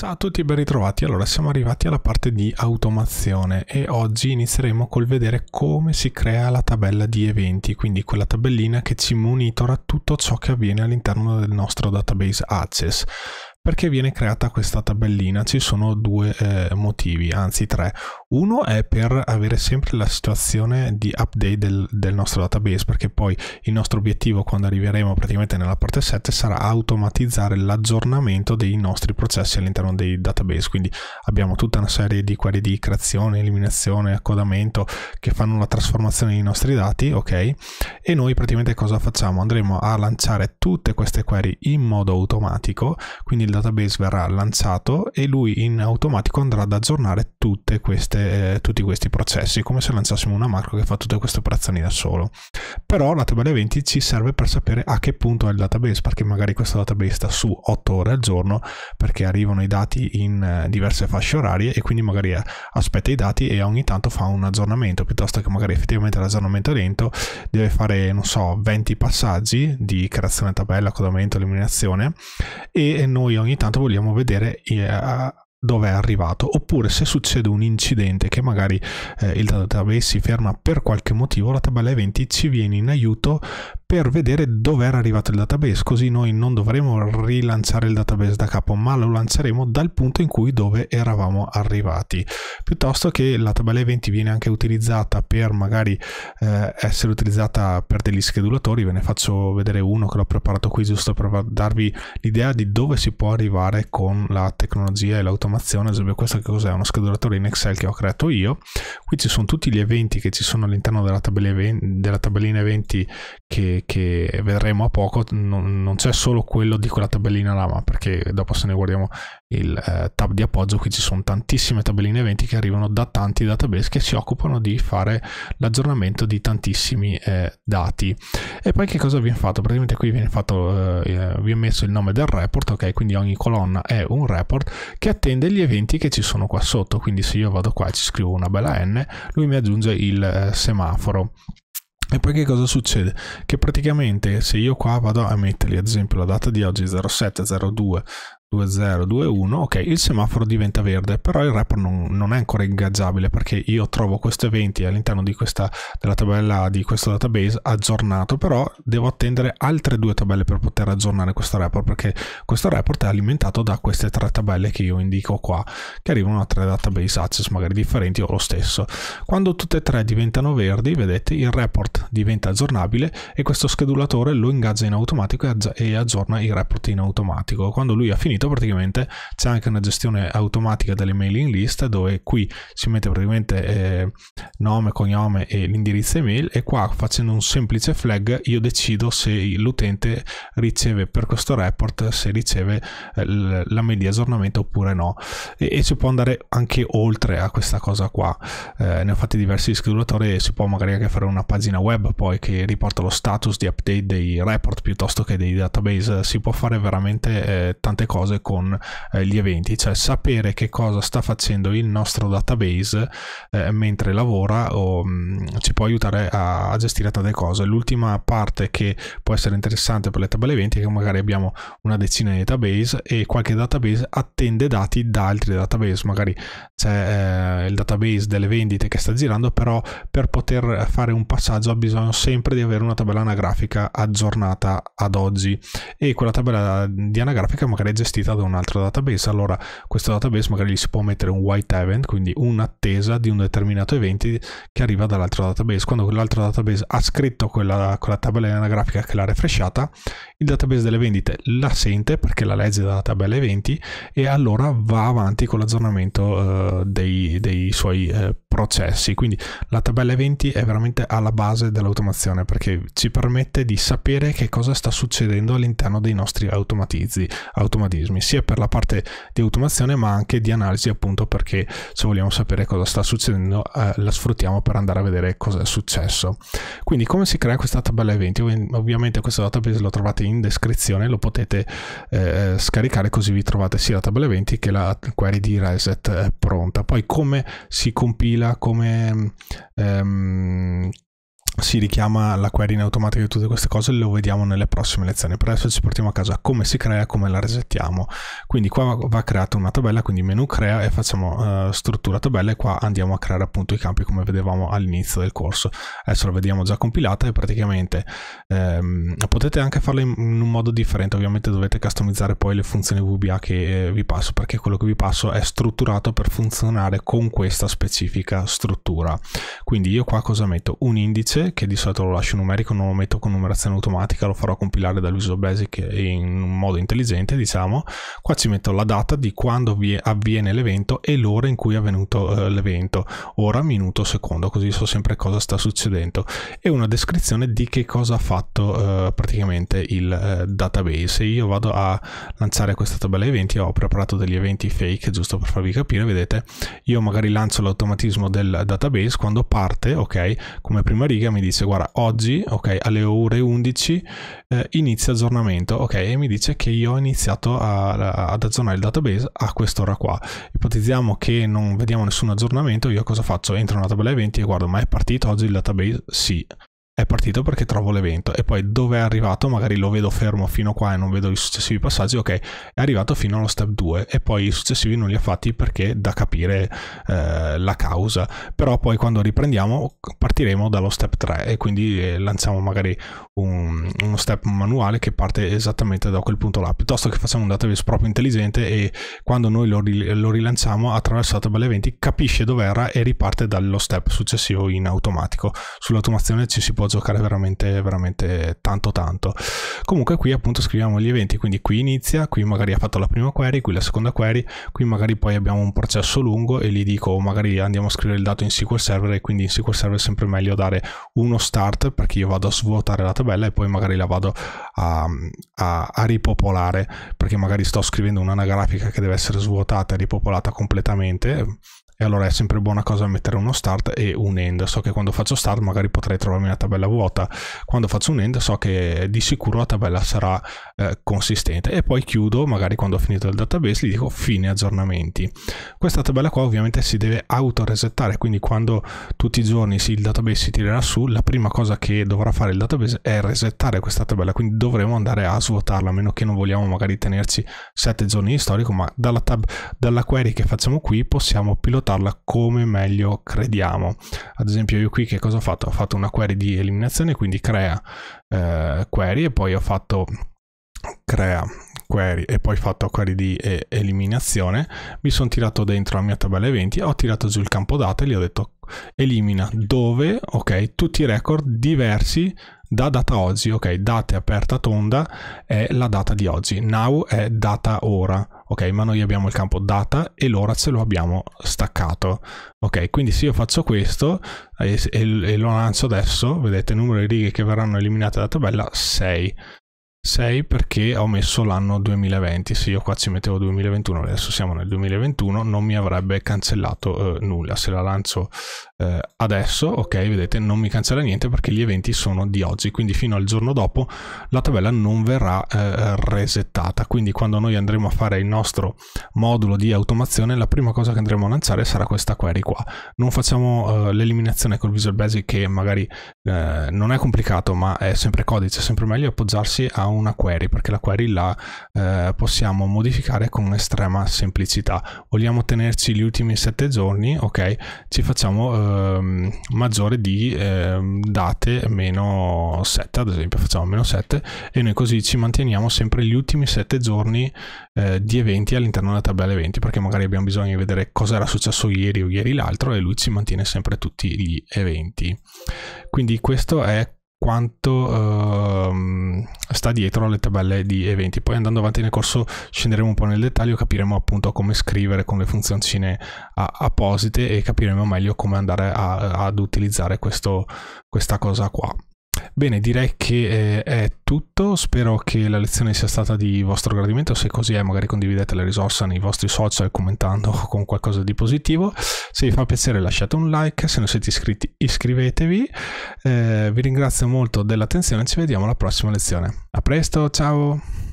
Ciao a tutti e ben ritrovati, allora siamo arrivati alla parte di automazione e oggi inizieremo col vedere come si crea la tabella di eventi, quindi quella tabellina che ci monitora tutto ciò che avviene all'interno del nostro database Access perché viene creata questa tabellina. Ci sono due eh, motivi, anzi tre. Uno è per avere sempre la situazione di update del, del, nostro database, perché poi il nostro obiettivo quando arriveremo praticamente nella parte 7 sarà automatizzare l'aggiornamento dei nostri processi all'interno dei database. Quindi abbiamo tutta una serie di query di creazione, eliminazione, accodamento che fanno la trasformazione dei nostri dati, ok? E noi praticamente cosa facciamo? Andremo a lanciare tutte queste query in modo automatico, quindi il database verrà lanciato e lui in automatico andrà ad aggiornare tutte queste, eh, tutti questi processi, come se lanciassimo una macro che fa tutte queste operazioni da solo. Però la tabella eventi ci serve per sapere a che punto è il database, perché magari questo database sta su 8 ore al giorno, perché arrivano i dati in eh, diverse fasce orarie e quindi magari eh, aspetta i dati e ogni tanto fa un aggiornamento, piuttosto che magari effettivamente l'aggiornamento è lento, deve fare, non so, 20 passaggi di creazione tabella, codamento, eliminazione e noi ogni ogni tanto vogliamo vedere eh, dove è arrivato oppure se succede un incidente che magari eh, il database si ferma per qualche motivo la tabella eventi ci viene in aiuto per vedere dove era arrivato il database, così noi non dovremo rilanciare il database da capo, ma lo lanceremo dal punto in cui dove eravamo arrivati. Piuttosto che la tabella eventi viene anche utilizzata per magari eh, essere utilizzata per degli schedulatori, ve ne faccio vedere uno che l'ho preparato qui giusto per darvi l'idea di dove si può arrivare con la tecnologia e l'automazione, ad esempio questo che cos'è? Uno schedulatore in Excel che ho creato io, qui ci sono tutti gli eventi che ci sono all'interno della, della tabellina eventi che che, vedremo a poco non, non, c'è solo quello di quella tabellina là ma perché dopo se ne guardiamo il eh, tab di appoggio qui ci sono tantissime tabelline eventi che arrivano da tanti database che si occupano di fare l'aggiornamento di tantissimi eh, dati e poi che cosa viene fatto? praticamente qui viene, fatto, eh, eh viene messo il nome del report ok quindi ogni colonna è un report che attende gli eventi che ci sono qua sotto quindi se io vado qua e ci scrivo una bella n lui mi aggiunge il eh, semaforo e poi che cosa succede? Che praticamente se io qua vado a metterli, ad esempio la data di oggi 0702 2021, ok, il semaforo diventa verde, però il report non, non, è ancora ingaggiabile perché io trovo questi eventi all'interno di della tabella di questo database aggiornato, però devo attendere altre due tabelle per poter aggiornare questo report perché questo report è alimentato da queste tre tabelle che io indico qua, che arrivano a tre database access magari differenti o lo stesso. Quando tutte e tre diventano verdi, vedete, il report diventa aggiornabile e questo schedulatore lo ingaggia in automatico e aggiorna il report in automatico. Quando lui ha finito infinito praticamente c'è anche una gestione automatica delle mailing list dove qui si mette praticamente eh, nome, cognome e l'indirizzo email e qua facendo un semplice flag io decido se l'utente riceve per questo report se riceve eh, la mail di aggiornamento oppure no e, e, si può andare anche oltre a questa cosa qua eh, ne ho fatti diversi schedulatore si può magari anche fare una pagina web poi che riporta lo status di update dei report piuttosto che dei database si può fare veramente eh, tante cose cose con eh, gli eventi, cioè sapere che cosa sta facendo il nostro database eh, mentre lavora o, mh, mm, ci può aiutare a, a, gestire tante cose. L'ultima parte che può essere interessante per le tabelle eventi è che magari abbiamo una decina di database e qualche database attende dati da altri database, magari c'è eh, il database delle vendite che sta girando, però per poter fare un passaggio ha bisogno sempre di avere una tabella anagrafica aggiornata ad oggi e quella tabella di anagrafica magari è gestita gestita da un altro database, allora questo database magari gli si può mettere un white event, quindi un'attesa di un determinato evento che arriva dall'altro database. Quando quell'altro database ha scritto quella, quella tabella anagrafica che l'ha refresciata, il database delle vendite la sente perché la legge dalla tabella eventi e allora va avanti con l'aggiornamento eh, dei, dei, suoi eh, processi. Quindi la tabella eventi è veramente alla base dell'automazione perché ci permette di sapere che cosa sta succedendo all'interno dei nostri automatismi, sia per la parte di automazione ma anche di analisi appunto perché se vogliamo sapere cosa sta succedendo eh, la sfruttiamo per andare a vedere cosa è successo. Quindi come si crea questa tabella eventi? Ovviamente questo database lo trovate in descrizione, lo potete eh, scaricare così vi trovate sia la tabella eventi che la query di reset eh, pronta. Poi come si compila come ehm, si richiama la query in automatico e tutte queste cose lo vediamo nelle prossime lezioni per adesso ci portiamo a casa come si crea come la resettiamo quindi qua va, va creata una tabella quindi menu crea e facciamo uh, struttura tabella e qua andiamo a creare appunto i campi come vedevamo all'inizio del corso adesso la vediamo già compilata e praticamente ehm, potete anche farla in, in, un modo differente ovviamente dovete customizzare poi le funzioni VBA che eh, vi passo perché quello che vi passo è strutturato per funzionare con questa specifica struttura quindi io qua cosa metto un indice che di solito lo lascio numerico, non lo metto con numerazione automatica, lo farò compilare dall'uso basic in un modo intelligente, diciamo. Qua ci metto la data di quando avviene l'evento e l'ora in cui è avvenuto eh, l'evento, ora, minuto, secondo, così so sempre cosa sta succedendo. E una descrizione di che cosa ha fatto eh, praticamente il eh, database. Se io vado a lanciare questa tabella eventi, ho preparato degli eventi fake, giusto per farvi capire, vedete, io magari lancio l'automatismo del database, quando parte, ok, come prima riga mi mi dice guarda oggi ok alle ore 11 eh, inizia aggiornamento ok e mi dice che io ho iniziato a, a, ad aggiornare il database a quest'ora qua ipotizziamo che non vediamo nessun aggiornamento io cosa faccio entro nella tabella eventi e guardo ma è partito oggi il database sì è partito perché trovo l'evento e poi dove è arrivato magari lo vedo fermo fino qua e non vedo i successivi passaggi ok è arrivato fino allo step 2 e poi i successivi non li ha fatti perché da capire eh, la causa però poi quando riprendiamo partiremo dallo step 3 e quindi eh, lanciamo magari un, uno step manuale che parte esattamente da quel punto là piuttosto che facciamo un database proprio intelligente e quando noi lo, lo rilanciamo attraverso la tabella eventi capisce dove era e riparte dallo step successivo in automatico sull'automazione ci si può giocare veramente, veramente tanto tanto. Comunque qui appunto scriviamo gli eventi, quindi qui inizia, qui magari ha fatto la prima query, qui la seconda query, qui magari poi abbiamo un processo lungo e gli dico magari andiamo a scrivere il dato in SQL Server e quindi in SQL Server è sempre meglio dare uno start perché io vado a svuotare la tabella e poi magari la vado a, a, a ripopolare perché magari sto scrivendo un'anagrafica che deve essere svuotata e ripopolata completamente e allora è sempre buona cosa mettere uno start e un end. So che quando faccio start magari potrei trovarmi una tabella vuota, quando faccio un end so che di sicuro la tabella sarà eh, consistente e poi chiudo magari quando ho finito il database gli dico fine aggiornamenti. Questa tabella qua ovviamente si deve autoresettare, quindi quando tutti i giorni il database si tirerà su, la prima cosa che dovrà fare il database è resettare questa tabella, quindi dovremo andare a svuotarla, a meno che non vogliamo magari tenerci 7 giorni di storico, ma dalla, tab, dalla query che facciamo qui possiamo pilotare sfruttarla come meglio crediamo. Ad esempio io qui che cosa ho fatto? Ho fatto una query di eliminazione, quindi crea eh, query e poi ho fatto crea query e poi fatto query di eliminazione, mi sono tirato dentro la mia tabella eventi, ho tirato giù il campo data e gli ho detto elimina dove, ok, tutti i record diversi da data oggi, ok, date aperta tonda è la data di oggi, now è data ora, ok ma noi abbiamo il campo data e l'ora ce lo abbiamo staccato ok quindi se io faccio questo e, e, e lo lancio adesso vedete il numero di righe che verranno eliminate dalla tabella 6 6 perché ho messo l'anno 2020, se io qua ci mettevo 2021, adesso siamo nel 2021, non mi avrebbe cancellato eh, nulla. Se la lancio eh, adesso, ok, vedete, non mi cancella niente perché gli eventi sono di oggi, quindi fino al giorno dopo la tabella non verrà eh, resettata. Quindi quando noi andremo a fare il nostro modulo di automazione, la prima cosa che andremo a lanciare sarà questa query qua. Non facciamo eh, l'eliminazione col Visual Basic che magari eh, non è complicato, ma è sempre codice, è sempre meglio appoggiarsi a un una query, perché la query la eh, possiamo modificare con estrema semplicità. Vogliamo tenerci gli ultimi sette giorni, ok? Ci facciamo eh, maggiore di eh, date meno 7, ad esempio facciamo meno 7 e noi così ci manteniamo sempre gli ultimi sette giorni eh, di eventi all'interno della tabella eventi, perché magari abbiamo bisogno di vedere cosa era successo ieri o ieri l'altro e lui ci mantiene sempre tutti gli eventi. Quindi questo è quanto ehm, sta dietro alle tabelle di eventi. Poi andando avanti nel corso scenderemo un po' nel dettaglio, capiremo appunto come scrivere con le funzioncine apposite e capiremo meglio come andare a, ad utilizzare questo, questa cosa qua. Bene, direi che eh, è tutto, spero che la lezione sia stata di vostro gradimento, se così è magari condividete la risorsa nei vostri social commentando con qualcosa di positivo, se vi fa piacere lasciate un like, se non siete iscritti iscrivetevi, eh, vi ringrazio molto dell'attenzione, ci vediamo alla prossima lezione, a presto, ciao!